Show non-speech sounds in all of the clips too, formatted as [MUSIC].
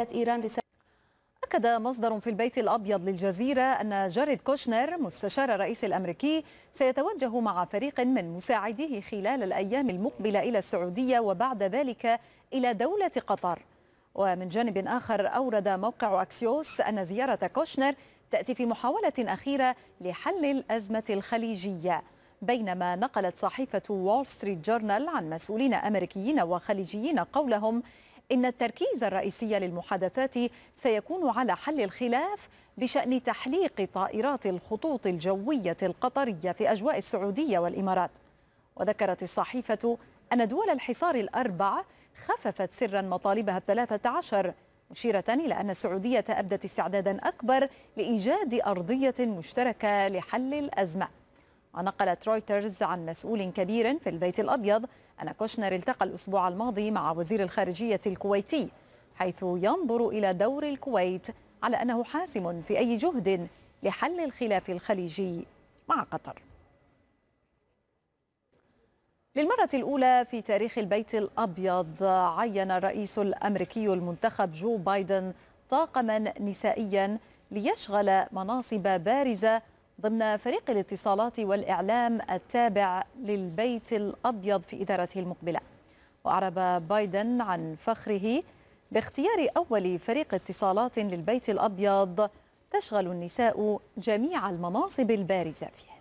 إيران رسالة أكد مصدر في البيت الأبيض للجزيرة أن جاريد كوشنر مستشار الرئيس الأمريكي سيتوجه مع فريق من مساعديه خلال الأيام المقبلة إلى السعودية وبعد ذلك إلى دولة قطر ومن جانب آخر أورد موقع أكسيوس أن زيارة كوشنر تأتي في محاولة أخيرة لحل الأزمة الخليجية بينما نقلت صحيفة وول ستريت جورنال عن مسؤولين أمريكيين وخليجيين قولهم إن التركيز الرئيسي للمحادثات سيكون على حل الخلاف بشأن تحليق طائرات الخطوط الجوية القطرية في أجواء السعودية والإمارات وذكرت الصحيفة أن دول الحصار الأربع خففت سرا مطالبها الثلاثة عشر مشيرة إلى أن السعودية أبدت استعدادا أكبر لإيجاد أرضية مشتركة لحل الأزمة ونقلت رويترز عن مسؤول كبير في البيت الأبيض أن كوشنر التقى الأسبوع الماضي مع وزير الخارجية الكويتي حيث ينظر إلى دور الكويت على أنه حاسم في أي جهد لحل الخلاف الخليجي مع قطر للمرة الأولى في تاريخ البيت الأبيض عين الرئيس الأمريكي المنتخب جو بايدن طاقما نسائيا ليشغل مناصب بارزة ضمن فريق الاتصالات والإعلام التابع للبيت الأبيض في إدارته المقبلة وأعرب بايدن عن فخره باختيار أول فريق اتصالات للبيت الأبيض تشغل النساء جميع المناصب البارزة فيه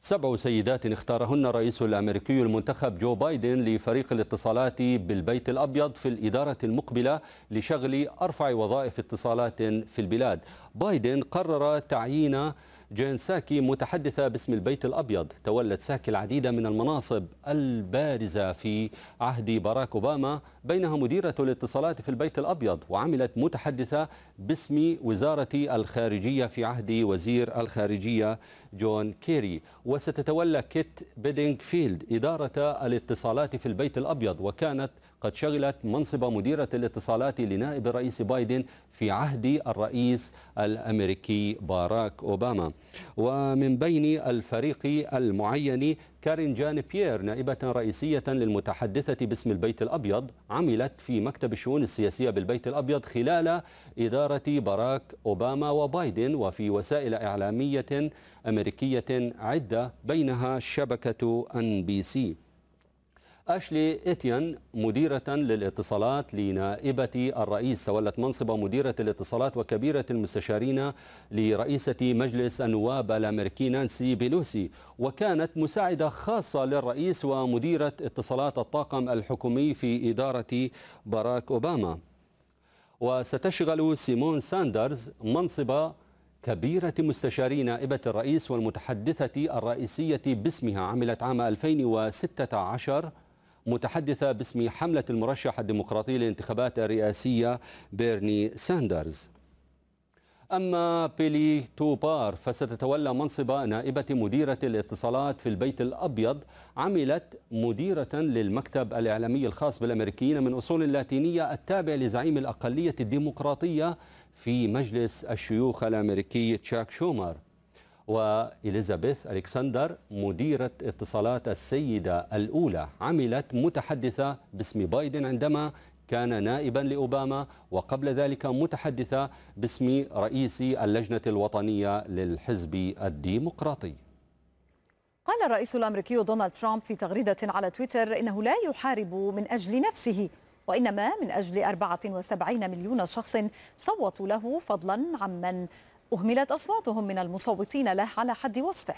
سبع سيدات اختارهن الرئيس الأمريكي المنتخب جو بايدن لفريق الاتصالات بالبيت الأبيض في الإدارة المقبلة لشغل أرفع وظائف اتصالات في البلاد بايدن قرر تعيين جين ساكي متحدثة باسم البيت الأبيض تولت ساكي العديد من المناصب البارزة في عهد باراك أوباما بينها مديرة الاتصالات في البيت الأبيض وعملت متحدثة باسم وزارة الخارجية في عهد وزير الخارجية جون كيري وستتولى كيت بيدينغفيلد إدارة الاتصالات في البيت الأبيض وكانت قد شغلت منصب مديرة الاتصالات لنائب الرئيس بايدن في عهد الرئيس الأمريكي باراك أوباما ومن بين الفريق المعين كارين جان بيير نائبة رئيسية للمتحدثة باسم البيت الأبيض عملت في مكتب الشؤون السياسية بالبيت الأبيض خلال إدارة باراك أوباما وبايدن وفي وسائل إعلامية أمريكية عدة بينها شبكة أن بي سي أشلي إتيان مديرة للاتصالات لنائبة الرئيس تولت منصب مديرة الاتصالات وكبيرة المستشارين لرئيسة مجلس النواب الأمريكي نانسي بيلوسي وكانت مساعدة خاصة للرئيس ومديرة اتصالات الطاقم الحكومي في إدارة باراك أوباما وستشغل سيمون ساندرز منصب كبيرة مستشاري نائبة الرئيس والمتحدثة الرئيسية باسمها عملت عام 2016 متحدثة باسم حملة المرشح الديمقراطي للانتخابات الرئاسية بيرني ساندرز أما بيلي توبار فستتولى منصب نائبة مديرة الاتصالات في البيت الأبيض عملت مديرة للمكتب الإعلامي الخاص بالأمريكيين من أصول لاتينية التابع لزعيم الأقلية الديمقراطية في مجلس الشيوخ الأمريكي تشاك شومر وإليزابيث ألكسندر مديرة اتصالات السيدة الأولى عملت متحدثة باسم بايدن عندما كان نائبا لأوباما وقبل ذلك متحدثة باسم رئيس اللجنة الوطنية للحزب الديمقراطي قال الرئيس الأمريكي دونالد ترامب في تغريدة على تويتر إنه لا يحارب من أجل نفسه وإنما من أجل 74 مليون شخص صوتوا له فضلا عمن أهملت أصواتهم من المصوتين له على حد وصفه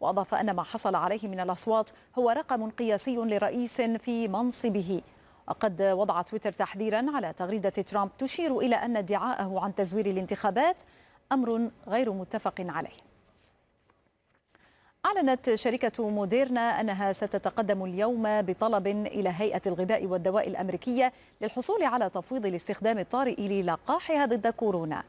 وأضاف أن ما حصل عليه من الأصوات هو رقم قياسي لرئيس في منصبه وقد وضع تويتر تحذيرا على تغريدة ترامب تشير إلى أن ادعاءه عن تزوير الانتخابات أمر غير متفق عليه أعلنت شركة موديرنا أنها ستتقدم اليوم بطلب إلى هيئة الغذاء والدواء الأمريكية للحصول على تفويض الاستخدام الطارئ للقاحها ضد كورونا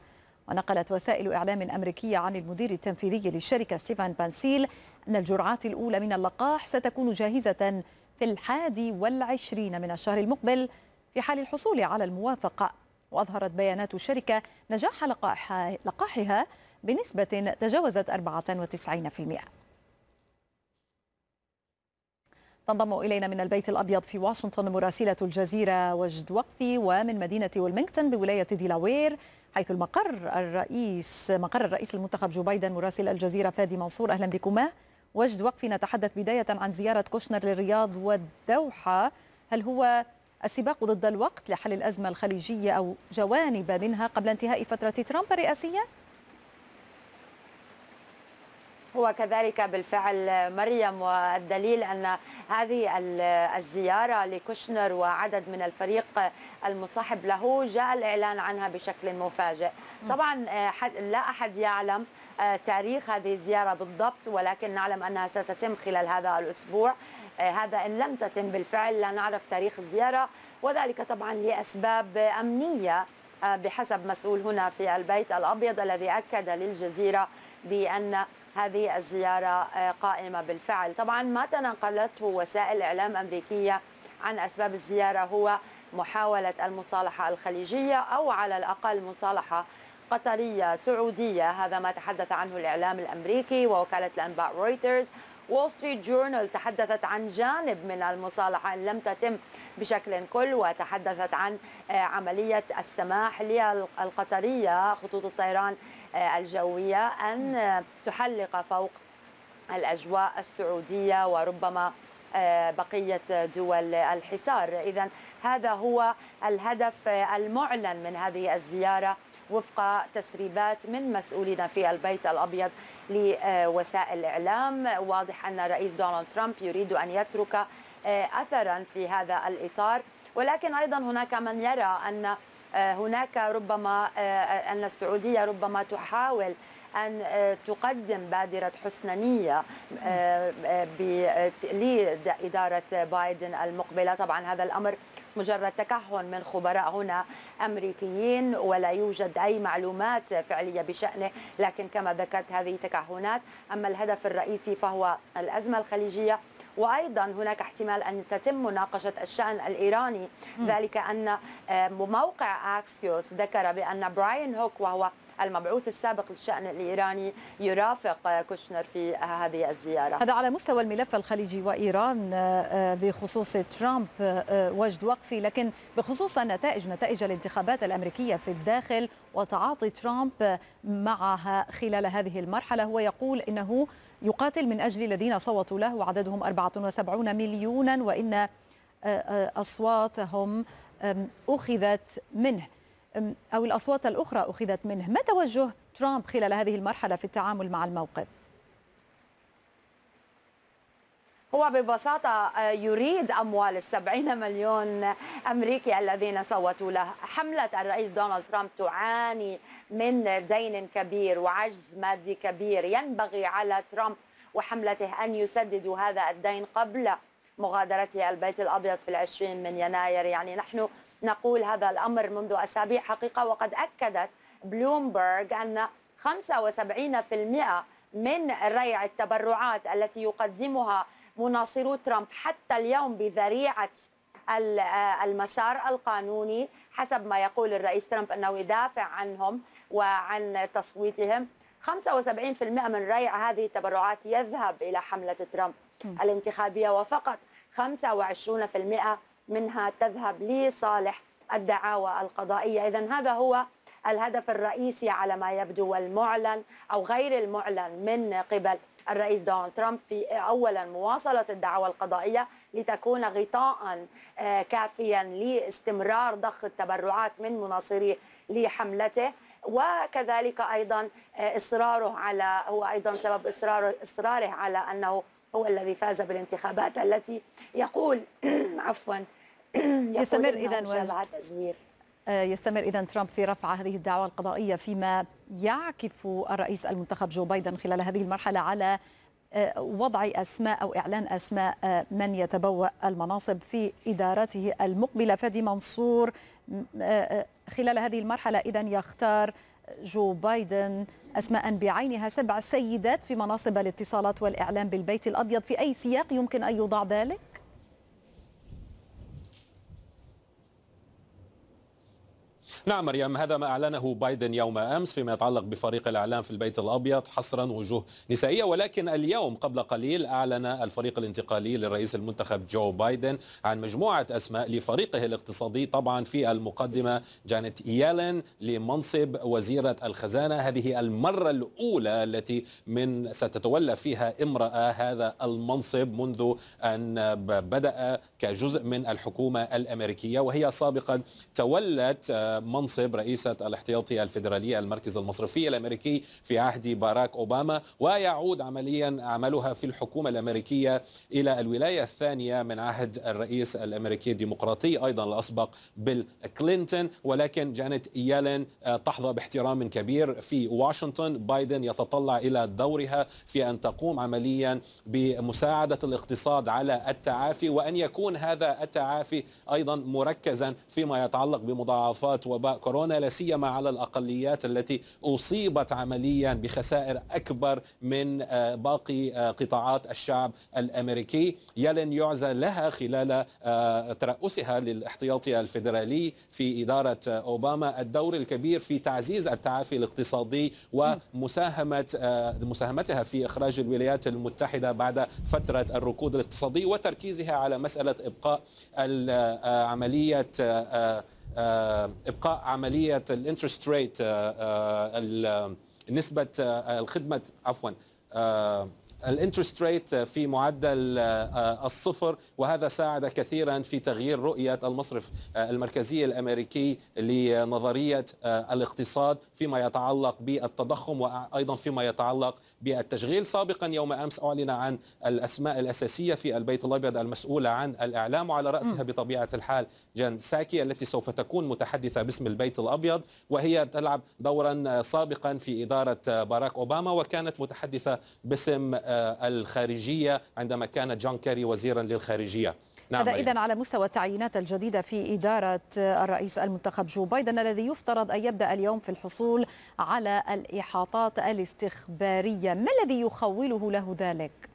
ونقلت وسائل إعلام أمريكية عن المدير التنفيذي للشركة ستيفان بانسيل أن الجرعات الأولى من اللقاح ستكون جاهزة في الحادي والعشرين من الشهر المقبل في حال الحصول على الموافقة وأظهرت بيانات الشركة نجاح لقاحها, لقاحها بنسبة تجاوزت 94% تنضم إلينا من البيت الأبيض في واشنطن مراسلة الجزيرة وجد وقفي ومن مدينة ويلمنغتون بولاية ديلاوير حيث المقر الرئيس مقر الرئيس المنتخب جو بايدن مراسل الجزيرة فادي منصور أهلا بكما وجد وقفي نتحدث بداية عن زيارة كوشنر للرياض والدوحة هل هو السباق ضد الوقت لحل الأزمة الخليجية أو جوانب منها قبل انتهاء فترة ترامب الرئاسية؟ هو كذلك بالفعل مريم والدليل أن هذه الزيارة لكوشنر وعدد من الفريق المصاحب له جاء الإعلان عنها بشكل مفاجئ طبعا آه، لا أحد يعلم آه، تاريخ هذه الزيارة بالضبط ولكن نعلم أنها ستتم خلال هذا الأسبوع آه، هذا إن لم تتم بالفعل لا نعرف تاريخ الزيارة وذلك طبعا لأسباب أمنية بحسب مسؤول هنا في البيت الأبيض الذي أكد للجزيرة بأن هذه الزيارة آه، قائمة بالفعل طبعا ما تناقلته وسائل إعلام أمريكية عن أسباب الزيارة هو محاولة المصالحة الخليجية أو على الأقل مصالحة قطرية سعودية هذا ما تحدث عنه الإعلام الأمريكي ووكالة الأنباء رويترز وول ستريت جورنال تحدثت عن جانب من المصالحة إن لم تتم بشكل كل وتحدثت عن آه، عملية السماح للقطرية خطوط الطيران آه، الجوية أن آه، تحلق فوق الأجواء السعودية وربما بقية دول الحصار إذا هذا هو الهدف المعلن من هذه الزيارة وفق تسريبات من مسؤولين في البيت الأبيض لوسائل الإعلام واضح أن الرئيس دونالد ترامب يريد أن يترك آه، أثرا في هذا الإطار ولكن أيضا هناك من يرى أن آه، هناك ربما آه، أن السعودية ربما تحاول أن تقدم بادرة حسنانية بتقليد إدارة بايدن المقبلة طبعا هذا الأمر مجرد تكهن من خبراء هنا أمريكيين ولا يوجد أي معلومات فعلية بشأنه لكن كما ذكرت هذه تكهنات أما الهدف الرئيسي فهو الأزمة الخليجية وأيضا هناك احتمال أن تتم مناقشة الشأن الإيراني ذلك أن آه، موقع أكسيوس ذكر بأن براين هوك وهو المبعوث السابق للشأن الإيراني يرافق آه، كوشنر في آه، هذه الزيارة هذا على مستوى الملف الخليجي وإيران بخصوص ترامب وجد وقفي لكن بخصوص النتائج نتائج الانتخابات الأمريكية في الداخل وتعاطي ترامب معها خلال هذه المرحلة هو يقول إنه يقاتل من أجل الذين صوتوا له وعددهم 74 مليونا وإن آه، آه، أصواتهم أخذت منه أو الأصوات الأخرى أخذت منه ما توجه ترامب خلال هذه المرحلة في التعامل مع الموقف؟ هو ببساطة آه، يريد أموال السبعين مليون أمريكي الذين صوتوا له حملة الرئيس دونالد ترامب تعاني من دين كبير وعجز مادي كبير ينبغي على ترامب وحملته أن يسددوا هذا الدين قبل مغادرته البيت الأبيض في العشرين من يناير يعني نحن نقول هذا الأمر منذ أسابيع حقيقة وقد أكدت بلومبرغ أن 75% من ريع التبرعات التي يقدمها مناصرو ترامب حتى اليوم بذريعه المسار القانوني حسب ما يقول الرئيس ترامب انه يدافع عنهم وعن تصويتهم 75% من ريع هذه التبرعات يذهب الى حمله ترامب الانتخابيه وفقط 25% منها تذهب لصالح الدعاوى القضائيه، اذا هذا هو الهدف الرئيسي على ما يبدو والمعلن أو غير المعلن من قبل الرئيس دونالد ترامب في أولا مواصلة الدعوى القضائية لتكون غطاء آه، كافيا لاستمرار ضخ التبرعات من مناصريه لحملته وكذلك ايضا آه، اصراره على هو ايضا سبب اصراره اصراره على انه هو الذي فاز بالانتخابات التي يقول [CLEARS THROAT] عفوا [CLEARS THROAT] يقول يستمر اذا تزوير آه، يستمر إذا ترامب في رفع هذه الدعوى القضائية فيما يعكف الرئيس المنتخب جو بايدن خلال هذه المرحلة على آه، وضع أسماء أو إعلان أسماء آه، من يتبوأ المناصب في إدارته المقبلة فادي منصور خلال هذه المرحلة إذا يختار جو بايدن أسماء بعينها سبع سيدات في مناصب الاتصالات والإعلام بالبيت الأبيض في أي سياق يمكن أن يوضع ذلك؟ نعم مريم هذا ما أعلنه بايدن يوم أمس فيما يتعلق بفريق الإعلام في البيت الأبيض حصرا وجوه نسائية ولكن اليوم قبل قليل أعلن الفريق الانتقالي للرئيس المنتخب جو بايدن عن مجموعة أسماء لفريقه الاقتصادي طبعا في المقدمة جانيت يالن لمنصب وزيرة الخزانة هذه المرة الأولى التي من ستتولى فيها امرأة هذا المنصب منذ أن بدأ كجزء من الحكومة الأمريكية وهي سابقا تولت آه، منصب رئيسة الاحتياطي الفيدرالي المركز المصرفي الأمريكي في عهد باراك أوباما ويعود عمليا عملها في الحكومة الأمريكية إلى الولاية الثانية من عهد الرئيس الأمريكي الديمقراطي أيضا الأسبق بيل كلينتون ولكن جانيت يالين آه، تحظى باحترام كبير في واشنطن بايدن يتطلع إلى دورها في أن تقوم عمليا بمساعدة الاقتصاد على التعافي وأن يكون هذا التعافي أيضا مركزا فيما يتعلق بمضاعفات وباء وباء كورونا لا سيما على الاقليات التي اصيبت عمليا بخسائر اكبر من آه، باقي آه، قطاعات الشعب الامريكي يلن يعزى لها خلال آه، ترأسها للاحتياطي الفيدرالي في اداره اوباما الدور الكبير في تعزيز التعافي الاقتصادي ومساهمه مساهمتها في اخراج الولايات المتحده بعد فتره الركود الاقتصادي وتركيزها على مساله ابقاء عمليه آه، ابقاء عمليه الانترست ريت آه، آه، نسبه الخدمه عفوا الانترست ريت في معدل آه، الصفر وهذا ساعد كثيرا في تغيير رؤية المصرف آه، المركزي الأمريكي لنظرية آه، الاقتصاد فيما يتعلق بالتضخم وأيضا فيما يتعلق بالتشغيل سابقا يوم أمس أعلن عن الأسماء الأساسية في البيت الأبيض المسؤولة عن الإعلام وعلى رأسها بطبيعة الحال جان ساكي التي سوف تكون متحدثة باسم البيت الأبيض وهي تلعب دورا سابقا في إدارة باراك أوباما وكانت متحدثة باسم آه، الخارجية عندما كان جون كيري وزيرا للخارجية نعم هذا إذا على مستوى التعيينات الجديدة في إدارة الرئيس المنتخب جو بايدن الذي يفترض أن يبدأ اليوم في الحصول على الإحاطات الاستخبارية ما الذي يخوله له ذلك؟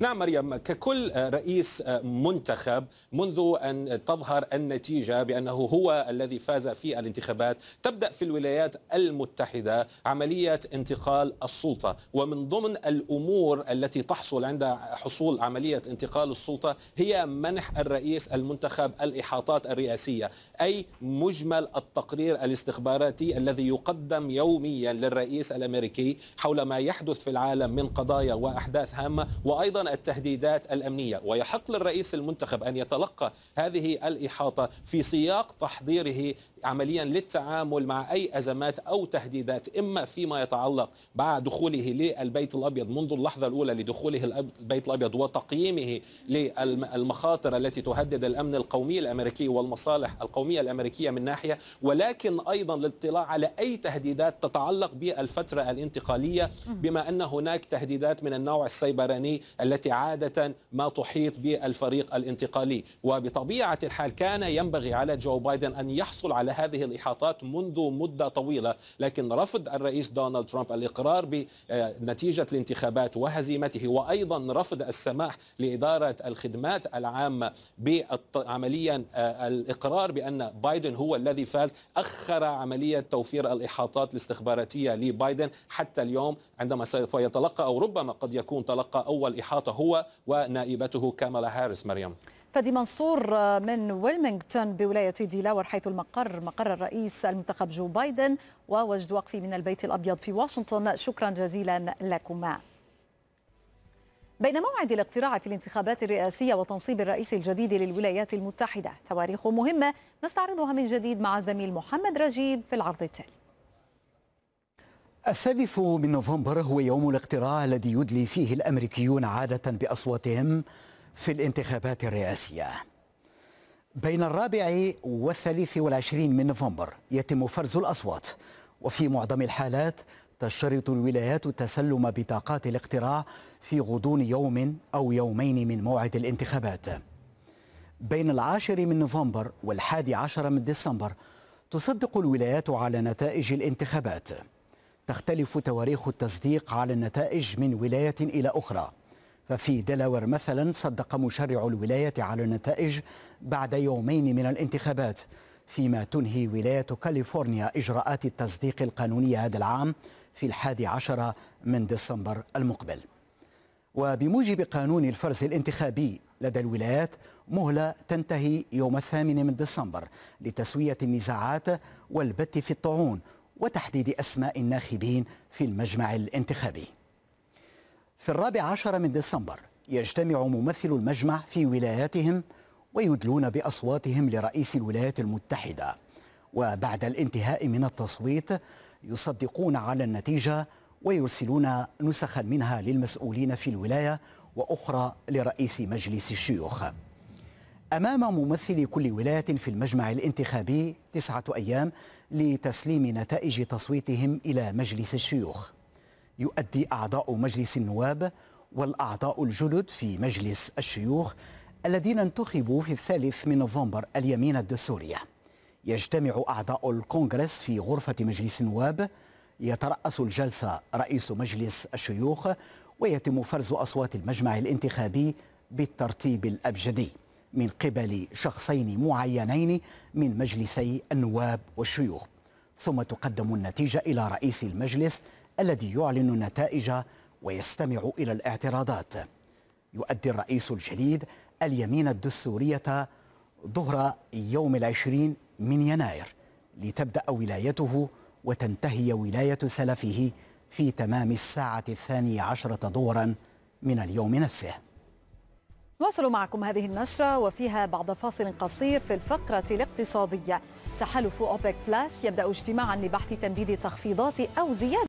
نعم مريم ككل رئيس منتخب منذ أن تظهر النتيجة بأنه هو الذي فاز في الانتخابات تبدأ في الولايات المتحدة عملية انتقال السلطة ومن ضمن الأمور التي تحصل عند حصول عملية انتقال السلطة هي منح الرئيس المنتخب الإحاطات الرئاسية أي مجمل التقرير الاستخباراتي الذي يقدم يوميا للرئيس الأمريكي حول ما يحدث في العالم من قضايا وأحداث هامة وأيضا التهديدات الامنيه ويحق للرئيس المنتخب ان يتلقى هذه الاحاطه في سياق تحضيره عمليا للتعامل مع اي ازمات او تهديدات اما فيما يتعلق مع دخوله للبيت الابيض منذ اللحظه الاولى لدخوله البيت الابيض وتقييمه للمخاطر التي تهدد الامن القومي الامريكي والمصالح القوميه الامريكيه من ناحيه ولكن ايضا للاطلاع على اي تهديدات تتعلق بالفتره الانتقاليه بما ان هناك تهديدات من النوع السيبراني التي التي عادة ما تحيط بالفريق الانتقالي وبطبيعة الحال كان ينبغي على جو بايدن أن يحصل على هذه الإحاطات منذ مدة طويلة لكن رفض الرئيس دونالد ترامب الإقرار بنتيجة الانتخابات وهزيمته وأيضا رفض السماح لإدارة الخدمات العامة عمليا آه، الإقرار بأن بايدن هو الذي فاز أخر عملية توفير الإحاطات الاستخباراتية لبايدن حتى اليوم عندما سوف يتلقى أو ربما قد يكون تلقى أول إحاطة هو ونائبته كامالا هاريس مريم فادي منصور آه، من ويلمينغتون بولاية ديلاور حيث المقر مقر الرئيس المنتخب جو بايدن ووجد وقفي من البيت الأبيض في واشنطن شكرا جزيلا لكما بين موعد الاقتراع في الانتخابات الرئاسية وتنصيب الرئيس الجديد للولايات المتحدة تواريخ مهمة نستعرضها من جديد مع زميل محمد رجيب في العرض التالي الثالث من نوفمبر هو يوم الاقتراع الذي يدلي فيه الامريكيون عاده باصواتهم في الانتخابات الرئاسيه. بين الرابع والثالث والعشرين من نوفمبر يتم فرز الاصوات وفي معظم الحالات تشترط الولايات التسلم بطاقات الاقتراع في غضون يوم او يومين من موعد الانتخابات. بين العاشر من نوفمبر والحادي عشر من ديسمبر تصدق الولايات على نتائج الانتخابات. تختلف تواريخ التصديق على النتائج من ولاية إلى أخرى ففي دلاور مثلا صدق مشرع الولاية على النتائج بعد يومين من الانتخابات فيما تنهي ولاية كاليفورنيا إجراءات التصديق القانونية هذا العام في الحادي عشر من ديسمبر المقبل وبموجب قانون الفرز الانتخابي لدى الولايات مهلة تنتهي يوم الثامن من ديسمبر لتسوية النزاعات والبت في الطعون وتحديد أسماء الناخبين في المجمع الانتخابي في الرابع عشر من ديسمبر يجتمع ممثل المجمع في ولاياتهم ويدلون بأصواتهم لرئيس الولايات المتحدة وبعد الانتهاء من التصويت يصدقون على النتيجة ويرسلون نسخا منها للمسؤولين في الولاية وأخرى لرئيس مجلس الشيوخ أمام ممثل كل ولاية في المجمع الانتخابي تسعة أيام لتسليم نتائج تصويتهم إلى مجلس الشيوخ يؤدي أعضاء مجلس النواب والأعضاء الجدد في مجلس الشيوخ الذين انتخبوا في الثالث من نوفمبر اليمين الدستورية يجتمع أعضاء الكونغرس في غرفة مجلس النواب يترأس الجلسة رئيس مجلس الشيوخ ويتم فرز أصوات المجمع الانتخابي بالترتيب الأبجدي من قبل شخصين معينين من مجلسي النواب والشيوخ ثم تقدم النتيجة إلى رئيس المجلس الذي يعلن النتائج ويستمع إلى الاعتراضات يؤدي الرئيس الجديد اليمين الدستورية ظهر يوم العشرين من يناير لتبدأ ولايته وتنتهي ولاية سلفه في تمام الساعة الثانية عشرة ظهرا من اليوم نفسه نواصل معكم هذه النشرة وفيها بعد فاصل قصير في الفقرة الاقتصادية تحالف أوبك بلاس يبدأ اجتماعا لبحث تمديد تخفيضات أو زيادة